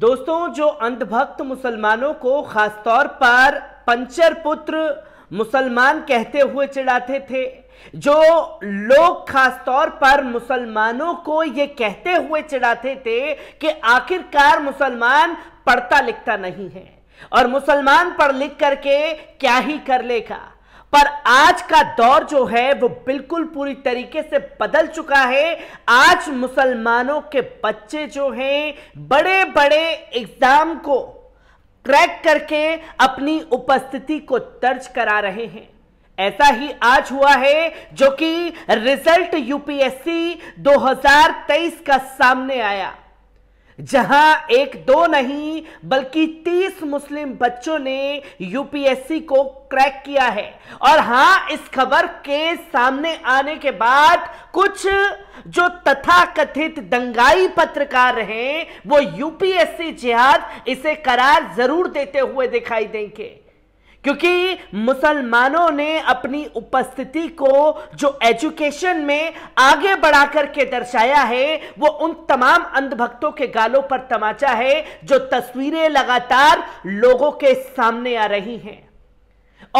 दोस्तों जो अंधभक्त मुसलमानों को खासतौर पर पंचर पुत्र मुसलमान कहते हुए चिढ़ाते थे जो लोग खासतौर पर मुसलमानों को ये कहते हुए चिढ़ाते थे कि आखिरकार मुसलमान पढ़ता लिखता नहीं है और मुसलमान पढ़ लिख करके क्या ही कर लेगा पर आज का दौर जो है वो बिल्कुल पूरी तरीके से बदल चुका है आज मुसलमानों के बच्चे जो हैं बड़े बड़े एग्जाम को क्रैक करके अपनी उपस्थिति को दर्ज करा रहे हैं ऐसा ही आज हुआ है जो कि रिजल्ट यूपीएससी 2023 का सामने आया जहां एक दो नहीं बल्कि तीस मुस्लिम बच्चों ने यूपीएससी को क्रैक किया है और हां इस खबर के सामने आने के बाद कुछ जो तथाकथित दंगाई पत्रकार हैं वो यूपीएससी जिहाद इसे करार जरूर देते हुए दिखाई देंगे क्योंकि मुसलमानों ने अपनी उपस्थिति को जो एजुकेशन में आगे बढ़ा करके दर्शाया है वो उन तमाम अंधभक्तों के गालों पर तमाचा है जो तस्वीरें लगातार लोगों के सामने आ रही हैं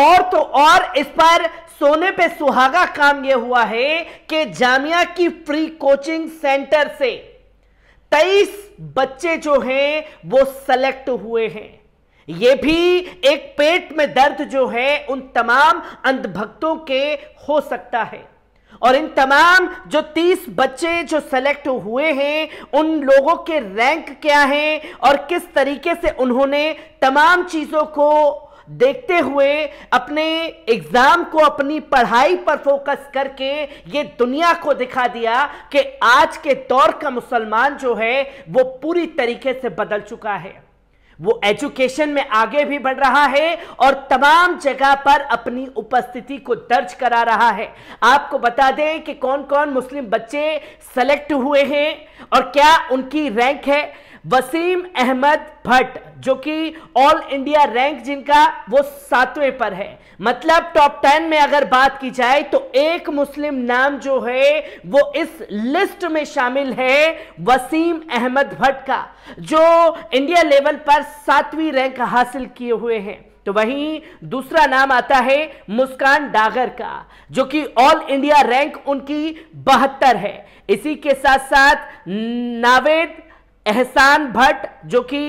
और तो और इस पर सोने पे सुहागा काम यह हुआ है कि जामिया की फ्री कोचिंग सेंटर से तेईस बच्चे जो हैं वो सेलेक्ट हुए हैं ये भी एक पेट में दर्द जो है उन तमाम अंधभक्तों के हो सकता है और इन तमाम जो तीस बच्चे जो सेलेक्ट हुए हैं उन लोगों के रैंक क्या हैं और किस तरीके से उन्होंने तमाम चीज़ों को देखते हुए अपने एग्जाम को अपनी पढ़ाई पर फोकस करके ये दुनिया को दिखा दिया कि आज के दौर का मुसलमान जो है वो पूरी तरीके से बदल चुका है वो एजुकेशन में आगे भी बढ़ रहा है और तमाम जगह पर अपनी उपस्थिति को दर्ज करा रहा है आपको बता दें कि कौन कौन मुस्लिम बच्चे सेलेक्ट हुए हैं और क्या उनकी रैंक है वसीम अहमद भट्ट जो कि ऑल इंडिया रैंक जिनका वो सातवें पर है मतलब टॉप टेन में अगर बात की जाए तो एक मुस्लिम नाम जो है वो इस लिस्ट में शामिल है वसीम अहमद भट्ट का जो इंडिया लेवल पर सातवीं रैंक हासिल किए हुए हैं तो वहीं दूसरा नाम आता है मुस्कान डागर का जो कि ऑल इंडिया रैंक उनकी बहत्तर है इसी के साथ साथ नावेद एहसान भट्ट जो कि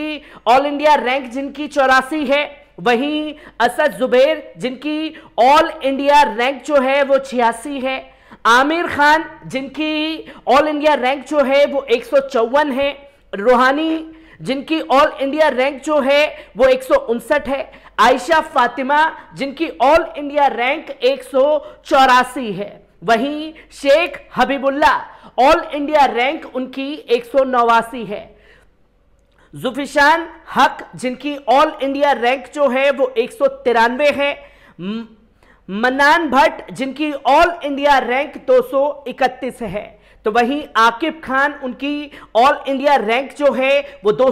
ऑल इंडिया रैंक जिनकी चौरासी है वहीं असद जुबेर जिनकी ऑल इंडिया रैंक जो है वो छियासी है आमिर खान जिनकी ऑल इंडिया रैंक जो है वो एक है रूहानी जिनकी ऑल इंडिया रैंक जो है वो एक है आयशा फातिमा जिनकी ऑल इंडिया रैंक एक है वहीं Sheikh Habibullah all India rank उनकी एक है जुफिशान हक जिनकी ऑल इंडिया रैंक जो है वो एक है मनान भट्ट जिनकी ऑल इंडिया रैंक 231 है तो वहीं आकिब खान उनकी ऑल इंडिया रैंक जो है वो दो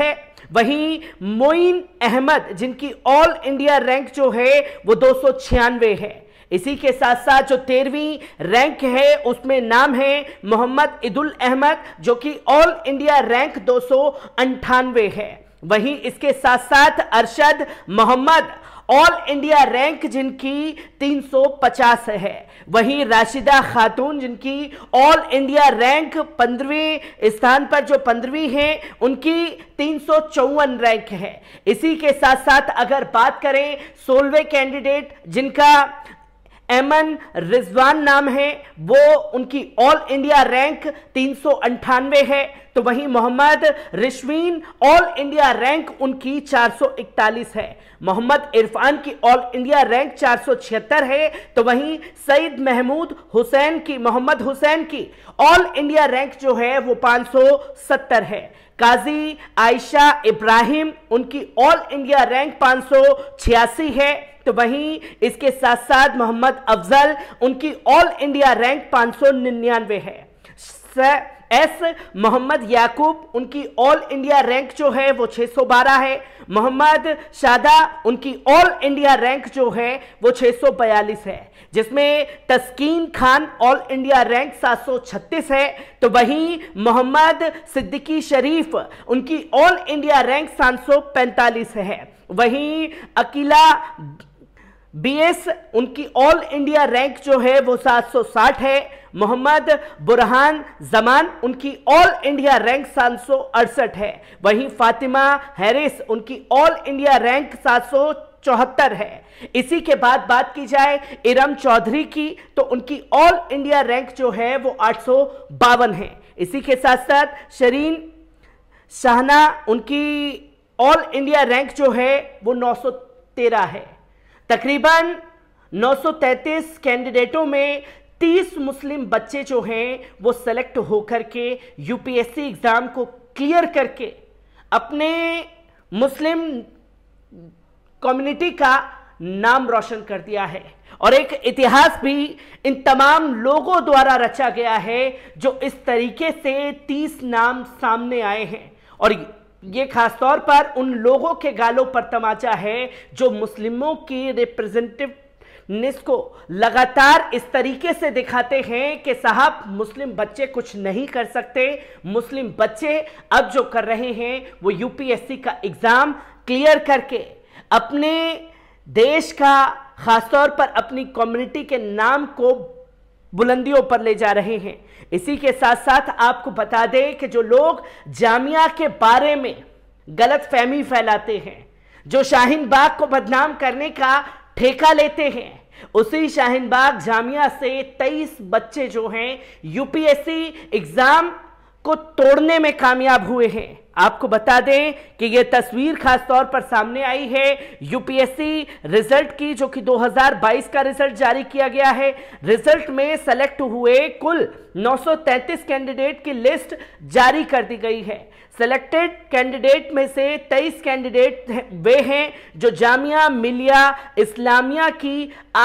है वहीं मोइन अहमद जिनकी ऑल इंडिया रैंक जो है वो दो है इसी के साथ साथ जो तेरहवीं रैंक है उसमें नाम है मोहम्मद ईदुल अहमद जो कि ऑल इंडिया रैंक दो है वहीं इसके साथ साथ Arshad Mohammad all India rank जिनकी 350 है वहीं राशिदा खातून जिनकी ऑल इंडिया रैंक पंद्रहवें स्थान पर जो पंद्रहवीं हैं उनकी तीन रैंक है इसी के साथ साथ अगर बात करें सोलवे कैंडिडेट जिनका एमन रिजवान नाम है वो उनकी ऑल इंडिया रैंक तीन है तो वहीं Mohammad Rishwin all India rank उनकी 441 है मोहम्मद इरफान की ऑल इंडिया रैंक 476 है तो वहीं सईद महमूद हुसैन की मोहम्मद हुसैन की ऑल इंडिया रैंक जो है वो 570 है काजी आयशा इब्राहिम उनकी ऑल इंडिया रैंक 586 है तो वहीं इसके साथ साथ मोहम्मद अफजल उनकी ऑल इंडिया रैंक 599 है एस मोहम्मद याकूब उनकी ऑल इंडिया रैंक जो है वो 612 है मोहम्मद शादा उनकी ऑल इंडिया रैंक जो है वो 642 है जिसमें Taskeen Khan all India rank 736 है तो वहीं मोहम्मद सिद्दीकी शरीफ उनकी ऑल इंडिया रैंक 745 है वहीं अकीला बीएस उनकी ऑल इंडिया रैंक जो है वो 760 है मोहम्मद बुरहान जमान उनकी ऑल इंडिया रैंक सात है वहीं फातिमा हैरिस उनकी ऑल इंडिया रैंक सात चौहत्तर है इसी के बाद बात की जाए इरम चौधरी की तो उनकी ऑल इंडिया रैंक जो है वो आठ है इसी के साथ साथ शरीन शाहना उनकी ऑल इंडिया रैंक जो है वो 913 है तकरीबन 933 कैंडिडेटों में 30 मुस्लिम बच्चे जो हैं वो सेलेक्ट होकर के यूपीएससी एग्ज़ाम को क्लियर करके अपने मुस्लिम कम्युनिटी का नाम रोशन कर दिया है और एक इतिहास भी इन तमाम लोगों द्वारा रचा गया है जो इस तरीके से 30 नाम सामने आए हैं और ये खासतौर पर उन लोगों के गालों पर तमाचा है जो मुस्लिमों की रिप्रेजेंटेटिव को लगातार इस तरीके से दिखाते हैं कि साहब मुस्लिम बच्चे कुछ नहीं कर सकते मुस्लिम बच्चे अब जो कर रहे हैं वो यूपीएससी का एग्ज़ाम क्लियर करके अपने देश का ख़ासतौर पर अपनी कम्युनिटी के नाम को बुलंदियों पर ले जा रहे हैं इसी के साथ साथ आपको बता दें कि जो लोग जामिया के बारे में गलत फहमी फैलाते हैं जो शाहीन बाग को बदनाम करने का ठेका लेते हैं उसी शाहीन बाग जामिया से 23 बच्चे जो हैं यूपीएससी एग्जाम को तोड़ने में कामयाब हुए हैं आपको बता दें कि यह तस्वीर खासतौर पर सामने आई है यूपीएससी रिजल्ट की जो कि 2022 का रिजल्ट जारी किया गया है रिजल्ट में सेलेक्ट हुए कुल 933 कैंडिडेट की लिस्ट जारी कर दी गई है सेलेक्टेड कैंडिडेट में से 23 कैंडिडेट वे हैं जो जामिया मिलिया इस्लामिया की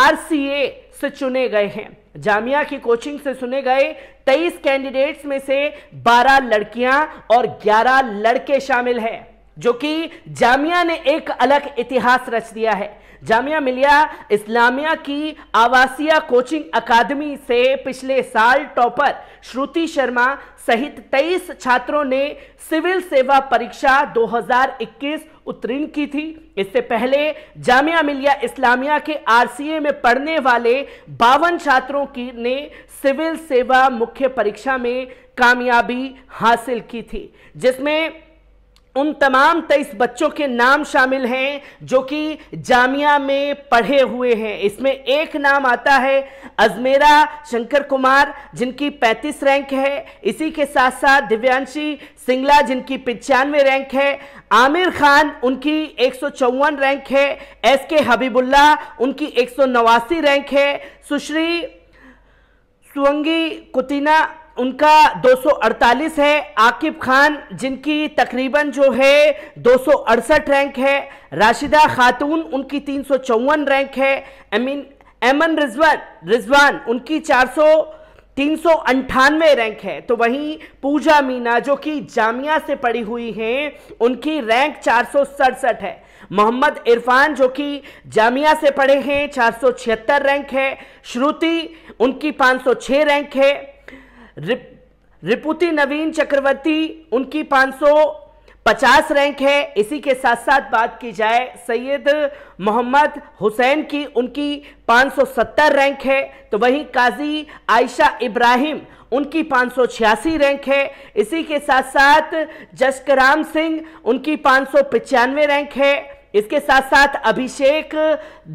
आरसीए से चुने गए हैं जामिया की कोचिंग से सुने गए 23 कैंडिडेट्स में से 12 लड़कियां और 11 लड़के शामिल हैं जो कि जामिया ने एक अलग इतिहास रच दिया है जामिया मिलिया इस्लामिया की आवासीय कोचिंग अकादमी से पिछले साल टॉपर श्रुति शर्मा सहित 23 छात्रों ने सिविल सेवा परीक्षा 2021 उत्तीर्ण की थी इससे पहले जामिया मिलिया इस्लामिया के आरसीए में पढ़ने वाले बावन छात्रों की ने सिविल सेवा मुख्य परीक्षा में कामयाबी हासिल की थी जिसमें उन तमाम तेईस बच्चों के नाम शामिल हैं जो कि जामिया में पढ़े हुए हैं इसमें एक नाम आता है अजमेरा शंकर कुमार जिनकी पैंतीस रैंक है इसी के साथ साथ दिव्यांशी सिंगला जिनकी पंचानवे रैंक है आमिर खान उनकी एक रैंक है एस के हबीबुल्ला उनकी एक रैंक है सुश्री सुवंगी कुतिना उनका 248 है आकिब खान जिनकी तकरीबन जो है दो रैंक है राशिदा खातून उनकी तीन रैंक है अमीन एमन रिजवान रिजवान उनकी चार सौ तीन सौ अंठानवे रैंक है तो वहीं पूजा मीना जो कि जामिया से पड़ी हुई हैं उनकी रैंक चार सौ सड़सठ है मोहम्मद इरफान जो कि जामिया से पढ़े हैं चार सौ छिहत्तर रैंक है श्रुति उनकी पाँच सौ छः रैंक है रिप, रिपुति नवीन चक्रवर्ती उनकी 550 रैंक है इसी के साथ साथ बात की जाए सैयद मोहम्मद हुसैन की उनकी 570 रैंक है तो वहीं काजी आयशा इब्राहिम उनकी 586 रैंक है इसी के साथ साथ जसकराम सिंह उनकी पाँच रैंक है इसके साथ साथ अभिषेक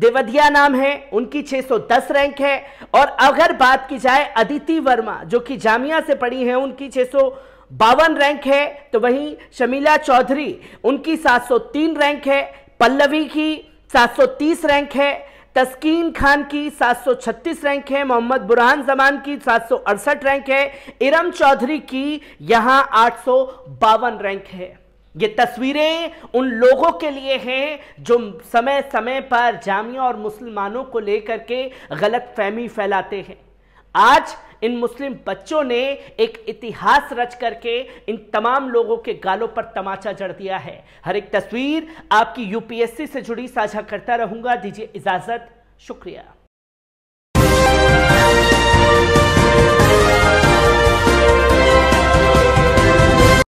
देवधिया नाम है उनकी 610 रैंक है और अगर बात की जाए अदिति वर्मा जो कि जामिया से पढ़ी है उनकी छः बावन रैंक है तो वहीं शमीला चौधरी उनकी 703 रैंक है पल्लवी की 730 रैंक है तस्कीन खान की 736 रैंक है मोहम्मद बुरहान जमान की सात रैंक है इरम चौधरी की यहां आठ रैंक है ये तस्वीरें उन लोगों के लिए हैं जो समय समय पर जामिया और मुसलमानों को लेकर के गलत फहमी फैलाते हैं आज इन मुस्लिम बच्चों ने एक इतिहास रच करके इन तमाम लोगों के गालों पर तमाचा जड़ दिया है हर एक तस्वीर आपकी यूपीएससी से जुड़ी साझा करता रहूंगा दीजिए इजाज़त शुक्रिया